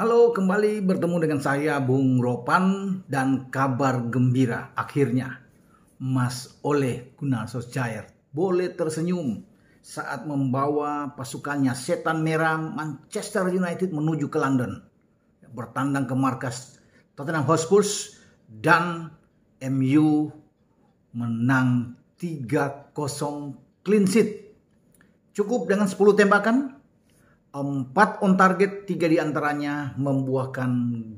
Halo, kembali bertemu dengan saya Bung Ropan dan kabar gembira akhirnya Mas Oleh Gunnar Solskjaer boleh tersenyum saat membawa pasukannya Setan Merah Manchester United menuju ke London bertandang ke markas Tottenham Hotspur dan MU menang 3-0 clean sheet. Cukup dengan 10 tembakan 4 on target, 3 diantaranya membuahkan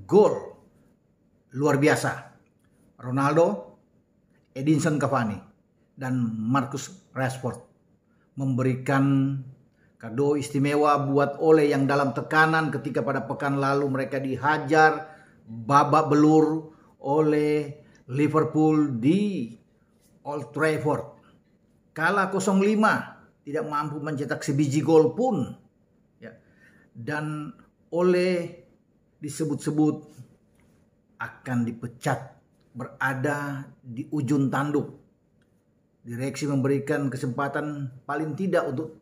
gol. Luar biasa. Ronaldo, Edinson Cavani, dan Marcus Rashford memberikan kado istimewa buat Ole yang dalam tekanan ketika pada pekan lalu mereka dihajar babak belur oleh Liverpool di Old Trafford. Kalah 0-5, tidak mampu mencetak sebiji gol pun dan oleh disebut-sebut akan dipecat berada di ujung tanduk. Direksi memberikan kesempatan paling tidak untuk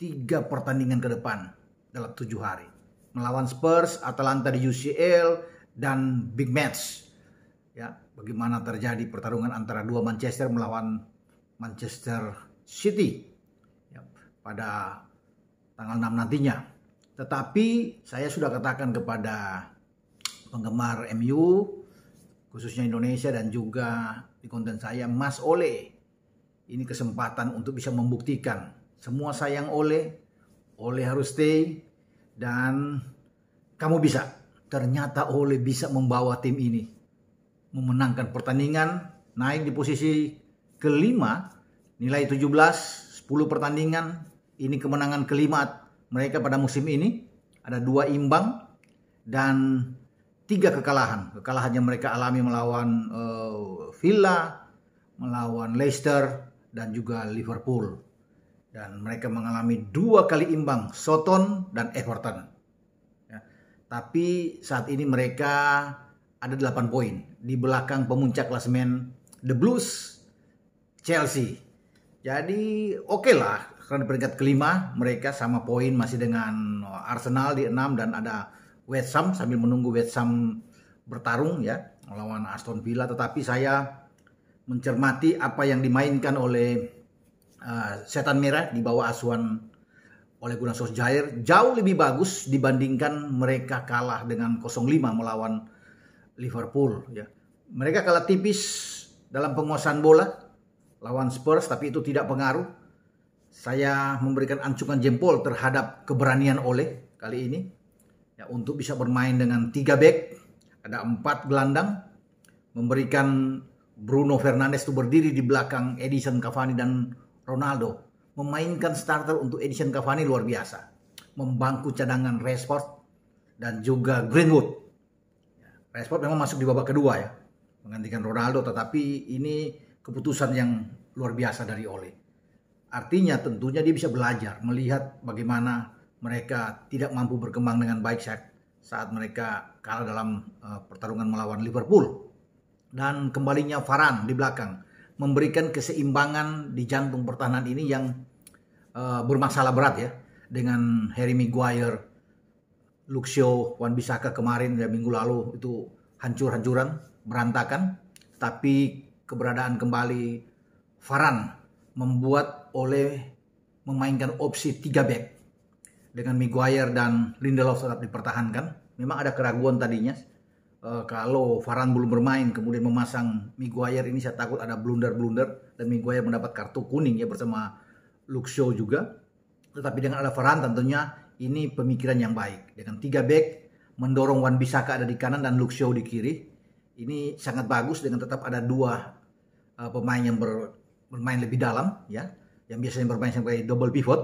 tiga pertandingan ke depan dalam tujuh hari. Melawan Spurs, Atalanta di UCL, dan big match. Ya, bagaimana terjadi pertarungan antara dua Manchester melawan Manchester City ya, pada tanggal 6 nantinya. Tetapi saya sudah katakan kepada penggemar MU, khususnya Indonesia dan juga di konten saya, Mas Ole, ini kesempatan untuk bisa membuktikan semua sayang Ole, Ole harus stay, dan kamu bisa. Ternyata Ole bisa membawa tim ini memenangkan pertandingan, naik di posisi kelima, nilai 17, 10 pertandingan, ini kemenangan kelima mereka pada musim ini ada dua imbang dan tiga kekalahan. Kekalahan yang mereka alami melawan uh, Villa, melawan Leicester, dan juga Liverpool. Dan mereka mengalami dua kali imbang, Soton dan Everton. Ya. Tapi saat ini mereka ada delapan poin di belakang pemuncak klasemen The Blues, Chelsea. Jadi oke okay lah sekarang di peringkat kelima mereka sama poin masih dengan eh, Arsenal di enam dan ada West Ham sambil menunggu West Ham bertarung ya melawan Aston Villa tetapi saya mencermati apa yang dimainkan oleh uh, Setan Merah di bawah asuhan oleh Gunnar Solskjaer jauh lebih bagus dibandingkan mereka kalah dengan 0-5 melawan Liverpool ya. Mereka kalah tipis dalam penguasaan bola lawan Spurs tapi itu tidak pengaruh saya memberikan ancungan jempol terhadap keberanian Oleh kali ini ya, untuk bisa bermain dengan tiga back ada empat gelandang memberikan Bruno Fernandes itu berdiri di belakang Edison Cavani dan Ronaldo memainkan starter untuk Edison Cavani luar biasa membangku cadangan Rashford dan juga Greenwood ya, Rashford memang masuk di babak kedua ya menggantikan Ronaldo tetapi ini keputusan yang luar biasa dari Oleh Artinya tentunya dia bisa belajar, melihat bagaimana mereka tidak mampu berkembang dengan baik saat, saat mereka kalah dalam eh, pertarungan melawan Liverpool. Dan kembalinya Varan di belakang memberikan keseimbangan di jantung pertahanan ini yang uh, bermasalah berat ya dengan Harry Maguire, Luxio, Wan Bisaka kemarin ya minggu lalu itu hancur-hancuran, berantakan. Tapi keberadaan kembali Varan membuat oleh memainkan opsi 3 back dengan Maguire dan Lindelof tetap dipertahankan. Memang ada keraguan tadinya uh, kalau Varane belum bermain kemudian memasang Maguire ini saya takut ada blunder-blunder dan Maguire mendapat kartu kuning ya bersama Luke juga. Tetapi dengan ada Varane tentunya ini pemikiran yang baik. Dengan 3 back mendorong Wan Bisaka ada di kanan dan Luke di kiri. Ini sangat bagus dengan tetap ada dua eh, pemain yang bermain lebih dalam ya yang biasanya bermain sebagai double pivot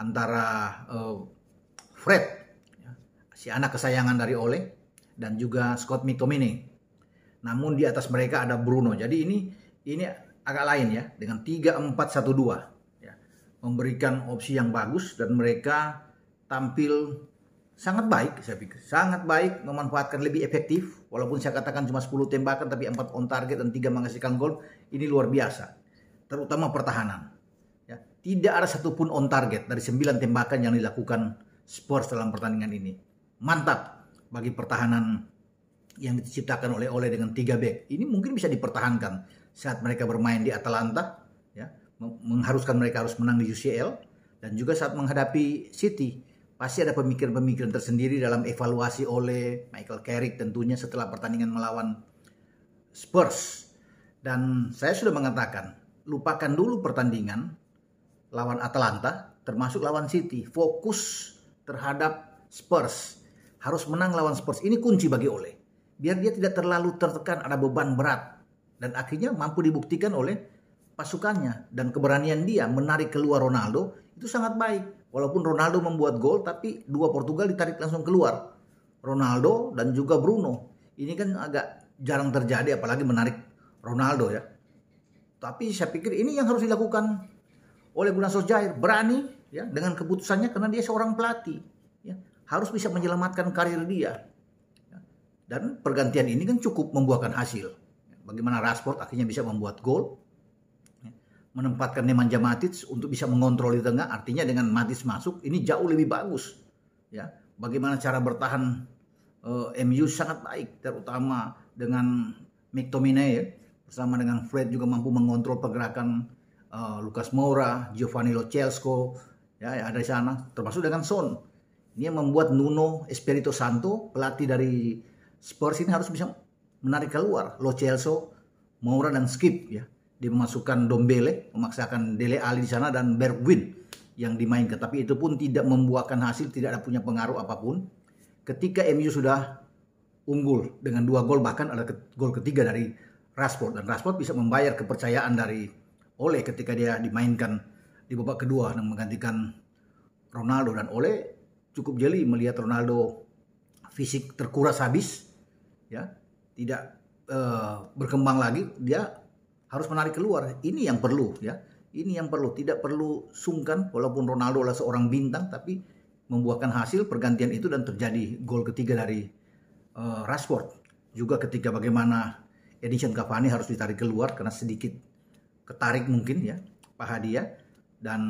antara uh, Fred, ya, si anak kesayangan dari Ole, dan juga Scott McTominay. Namun di atas mereka ada Bruno. Jadi ini ini agak lain ya dengan 3-4-1-2 ya. Memberikan opsi yang bagus dan mereka tampil sangat baik saya pikir. Sangat baik memanfaatkan lebih efektif walaupun saya katakan cuma 10 tembakan tapi 4 on target dan 3 menghasilkan gol ini luar biasa. Terutama pertahanan. Tidak ada satupun on target dari sembilan tembakan yang dilakukan Spurs dalam pertandingan ini. Mantap bagi pertahanan yang diciptakan oleh Ole dengan 3 back. Ini mungkin bisa dipertahankan saat mereka bermain di Atalanta ya, mengharuskan mereka harus menang di UCL dan juga saat menghadapi City pasti ada pemikiran-pemikiran tersendiri dalam evaluasi oleh Michael Carrick tentunya setelah pertandingan melawan Spurs. Dan saya sudah mengatakan, lupakan dulu pertandingan, lawan Atalanta, termasuk lawan City, fokus terhadap Spurs. Harus menang lawan Spurs. Ini kunci bagi Oleh Biar dia tidak terlalu tertekan ada beban berat. Dan akhirnya mampu dibuktikan oleh pasukannya. Dan keberanian dia menarik keluar Ronaldo itu sangat baik. Walaupun Ronaldo membuat gol, tapi dua Portugal ditarik langsung keluar. Ronaldo dan juga Bruno. Ini kan agak jarang terjadi apalagi menarik Ronaldo ya. Tapi saya pikir ini yang harus dilakukan oleh Gunnar Solskjaer berani ya dengan keputusannya karena dia seorang pelatih ya harus bisa menyelamatkan karir dia ya. dan pergantian ini kan cukup membuahkan hasil bagaimana Rashford akhirnya bisa membuat gol ya. menempatkan Nemanja Matic untuk bisa mengontrol di tengah artinya dengan Matic masuk ini jauh lebih bagus ya bagaimana cara bertahan uh, eh, MU sangat baik terutama dengan McTominay ya, bersama dengan Fred juga mampu mengontrol pergerakan Eh, Lucas Moura, Giovanni Lo Celso, ya, ya ada di sana, termasuk dengan Son. Ini yang membuat Nuno Espirito Santo, pelatih dari Spurs ini harus bisa menarik keluar Lo Celso, Moura dan Skip ya. Dia memasukkan Dombele, memaksakan Dele Ali di sana dan Bergwijn yang dimainkan. Tapi itu pun tidak membuahkan hasil, tidak ada punya pengaruh apapun. Ketika MU sudah unggul dengan dua gol bahkan ada gol ketiga dari Rashford dan Rashford bisa membayar kepercayaan dari Ole ketika dia dimainkan di babak kedua dan menggantikan Ronaldo dan Ole cukup jeli melihat Ronaldo fisik terkuras habis ya tidak uh, berkembang lagi dia harus menarik keluar ini yang perlu ya ini yang perlu tidak perlu sungkan walaupun Ronaldo adalah seorang bintang tapi membuahkan hasil pergantian itu dan terjadi gol ketiga dari uh, Rashford juga ketika bagaimana Edison Cavani harus ditarik keluar karena sedikit ketarik mungkin ya Pak Hadiah ya, dan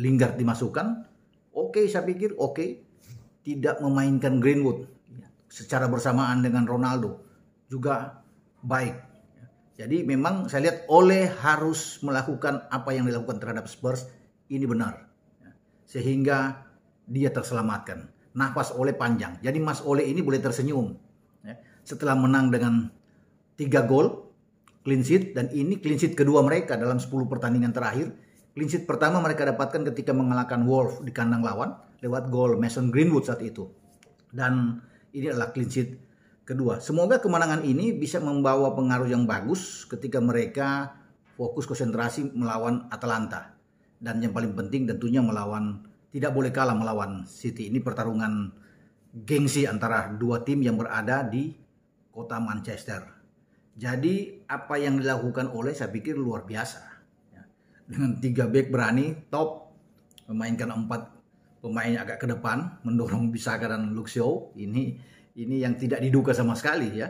Lingard dimasukkan. Oke, okay, saya pikir oke, okay. tidak memainkan Greenwood ya, secara bersamaan dengan Ronaldo juga baik. Ya, jadi memang saya lihat oleh harus melakukan apa yang dilakukan terhadap Spurs ini benar. Sehingga dia terselamatkan. Nafas oleh panjang. Jadi Mas Oleh ini boleh tersenyum. Setelah menang dengan tiga gol, clean sheet dan ini clean sheet kedua mereka dalam 10 pertandingan terakhir. Clean sheet pertama mereka dapatkan ketika mengalahkan Wolf di kandang lawan lewat gol Mason Greenwood saat itu. Dan ini adalah clean sheet kedua. Semoga kemenangan ini bisa membawa pengaruh yang bagus ketika mereka fokus konsentrasi melawan Atalanta. Dan yang paling penting tentunya melawan tidak boleh kalah melawan City. Ini pertarungan gengsi antara dua tim yang berada di kota Manchester. Jadi apa yang dilakukan oleh saya pikir luar biasa. Ya. Dengan tiga back berani, top, memainkan empat pemain agak ke depan, mendorong Bisaka dan Luxio. Ini ini yang tidak diduga sama sekali ya.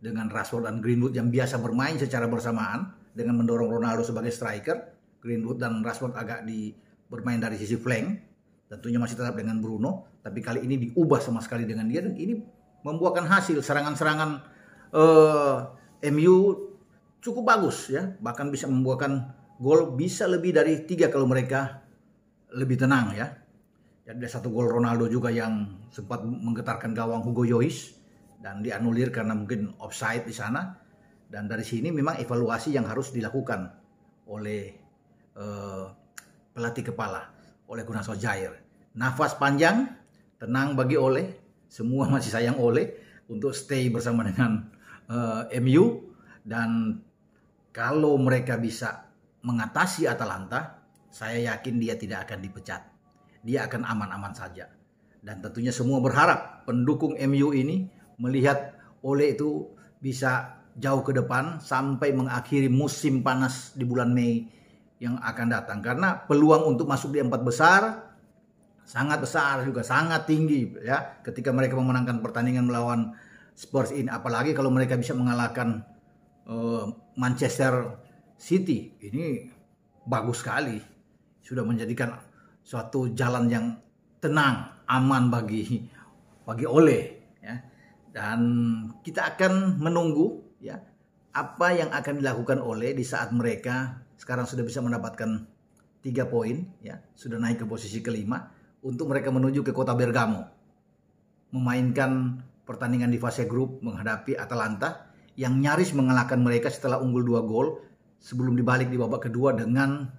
Dengan Rashford dan Greenwood yang biasa bermain secara bersamaan dengan mendorong Ronaldo sebagai striker, Greenwood dan Rashford agak di bermain dari sisi flank. Tentunya masih tetap dengan Bruno, tapi kali ini diubah sama sekali dengan dia dan ini membuahkan hasil serangan-serangan eh, MU cukup bagus ya, bahkan bisa membuahkan gol bisa lebih dari tiga kalau mereka lebih tenang ya. Jadi ada satu gol Ronaldo juga yang sempat menggetarkan gawang Hugo Yois dan dianulir karena mungkin offside di sana. Dan dari sini memang evaluasi yang harus dilakukan oleh eh, pelatih kepala, oleh Gunnar Solskjaer. Nafas panjang, tenang bagi Oleh, semua masih sayang Oleh untuk stay bersama dengan uh, eh, MU dan kalau mereka bisa mengatasi Atalanta, saya yakin dia tidak akan dipecat. Dia akan aman-aman saja. Dan tentunya semua berharap pendukung MU ini melihat oleh itu bisa jauh ke depan sampai mengakhiri musim panas di bulan Mei yang akan datang karena peluang untuk masuk di empat besar sangat besar juga sangat tinggi ya ketika mereka memenangkan pertandingan melawan Spurs ini apalagi kalau mereka bisa mengalahkan uh, Manchester City ini bagus sekali sudah menjadikan suatu jalan yang tenang aman bagi bagi Ole ya dan kita akan menunggu ya apa yang akan dilakukan Oleh di saat mereka sekarang sudah bisa mendapatkan tiga poin ya sudah naik ke posisi kelima untuk mereka menuju ke kota Bergamo memainkan pertandingan di fase grup menghadapi Atalanta yang nyaris mengalahkan mereka setelah unggul dua gol sebelum dibalik di babak kedua dengan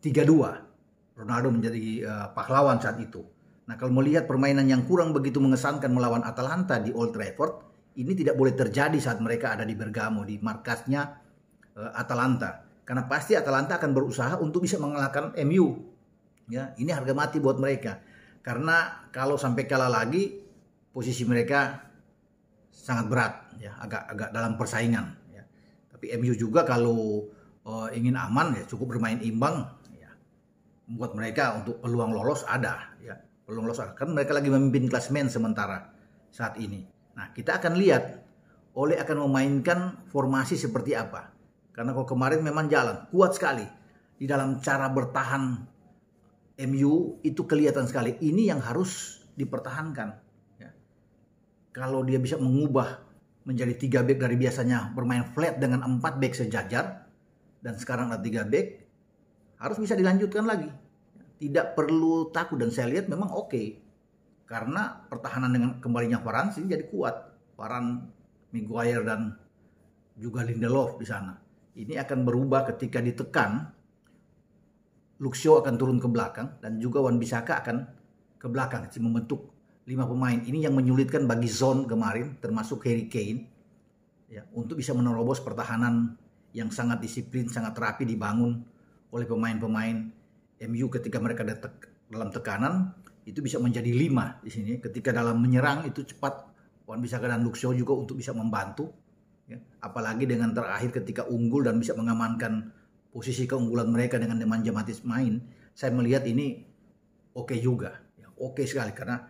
3-2. Ronaldo menjadi uh, pahlawan saat itu. Nah, kalau melihat permainan yang kurang begitu mengesankan melawan Atalanta di Old Trafford, ini tidak boleh terjadi saat mereka ada di Bergamo di markasnya uh, Atalanta. Karena pasti Atalanta akan berusaha untuk bisa mengalahkan MU. Ya, ini harga mati buat mereka. Karena kalau sampai kalah lagi, posisi mereka sangat berat ya agak agak dalam persaingan ya. Tapi MU juga kalau uh, ingin aman ya cukup bermain imbang ya. Membuat mereka untuk peluang lolos ada ya. Peluang lolos kan mereka lagi memimpin klasmen sementara saat ini. Nah, kita akan lihat oleh akan memainkan formasi seperti apa. Karena kalau kemarin memang jalan kuat sekali di dalam cara bertahan MU itu kelihatan sekali. Ini yang harus dipertahankan kalau dia bisa mengubah menjadi tiga back dari biasanya bermain flat dengan empat back sejajar dan sekarang ada tiga back harus bisa dilanjutkan lagi tidak perlu takut dan saya lihat memang oke okay. karena pertahanan dengan kembalinya Varane sih jadi kuat Varane, Maguire dan juga Lindelof di sana ini akan berubah ketika ditekan Luxio akan turun ke belakang dan juga Wan Bisaka akan ke belakang sih membentuk lima pemain. Ini yang menyulitkan bagi Zon kemarin, termasuk Harry Kane, ya, untuk bisa menerobos pertahanan yang sangat disiplin, sangat rapi dibangun oleh pemain-pemain MU ketika mereka datang dalam tekanan itu bisa menjadi lima di sini. Ketika dalam menyerang itu cepat Wan Bisaka dan Luxio juga untuk bisa membantu. Ya. Apalagi dengan terakhir ketika unggul dan bisa mengamankan posisi keunggulan mereka dengan demand jamatis main, saya melihat ini oke okay juga, ya, oke okay sekali karena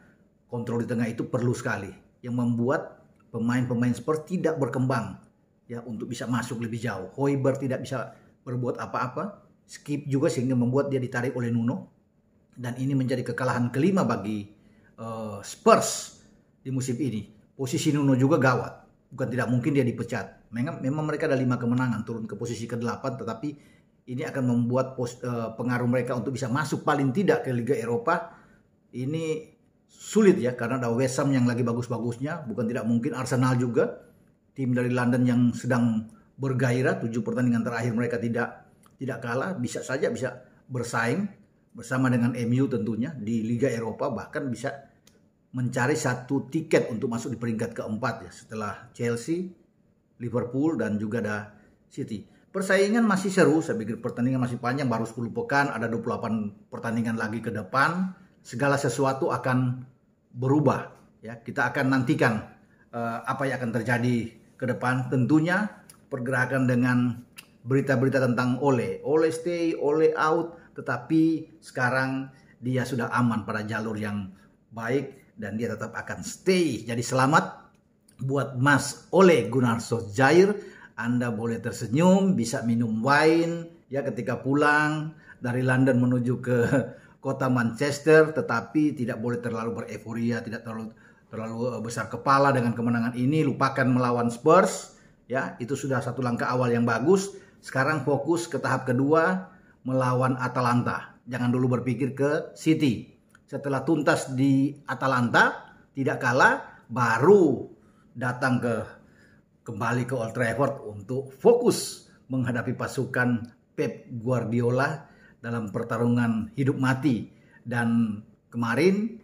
kontrol di tengah itu perlu sekali yang membuat pemain-pemain Spurs tidak berkembang ya untuk bisa masuk lebih jauh. Hoiberg tidak bisa berbuat apa-apa, skip juga sehingga membuat dia ditarik oleh Nuno dan ini menjadi kekalahan kelima bagi uh, Spurs di musim ini. Posisi Nuno juga gawat, bukan tidak mungkin dia dipecat. Memang, memang mereka ada lima kemenangan turun ke posisi ke-8 tetapi ini akan membuat eh, pengaruh mereka untuk bisa masuk paling tidak ke Liga Eropa ini sulit ya karena ada West Ham yang lagi bagus-bagusnya, bukan tidak mungkin Arsenal juga tim dari London yang sedang bergairah, tujuh pertandingan terakhir mereka tidak tidak kalah, bisa saja bisa bersaing bersama dengan MU tentunya di Liga Eropa bahkan bisa mencari satu tiket untuk masuk di peringkat keempat ya setelah Chelsea, Liverpool dan juga ada City. Persaingan masih seru, saya pikir pertandingan masih panjang, baru 10 pekan, ada 28 pertandingan lagi ke depan segala sesuatu akan berubah. Ya, kita akan nantikan uh, apa yang akan terjadi ke depan. Tentunya pergerakan dengan berita-berita tentang Ole, Ole stay, Ole out, tetapi sekarang dia sudah aman pada jalur yang baik dan dia tetap akan stay. Jadi selamat buat Mas Ole Gunnar Solskjaer. Anda boleh tersenyum, bisa minum wine ya ketika pulang dari London menuju ke kota Manchester tetapi tidak boleh terlalu bereforia, tidak terlalu terlalu eh, besar kepala dengan kemenangan ini, lupakan melawan Spurs ya, itu sudah satu langkah awal yang bagus. Sekarang fokus ke tahap kedua melawan Atalanta. Jangan dulu berpikir ke City. Setelah tuntas di Atalanta tidak kalah baru datang ke kembali ke Old Trafford untuk fokus menghadapi pasukan Pep Guardiola dalam pertarungan hidup mati dan kemarin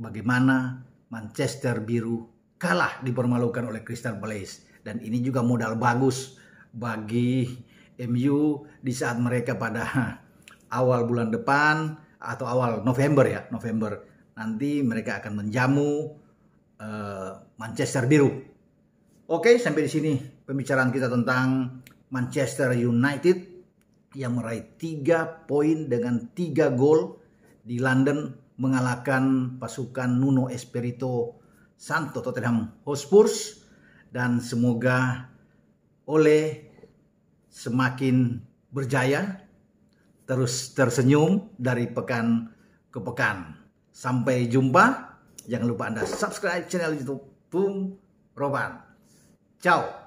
bagaimana Manchester biru kalah dipermalukan oleh Crystal Palace dan ini juga modal bagus bagi MU di saat mereka pada awal bulan depan atau awal November ya November nanti mereka akan menjamu uh, Manchester biru. Oke sampai di sini pembicaraan kita tentang Manchester United yang meraih 3 poin dengan 3 gol di London mengalahkan pasukan Nuno Espirito Santo Tottenham Hotspur dan semoga oleh semakin berjaya terus tersenyum dari pekan ke pekan. Sampai jumpa. Jangan lupa Anda subscribe channel YouTube Bung Roban. Ciao.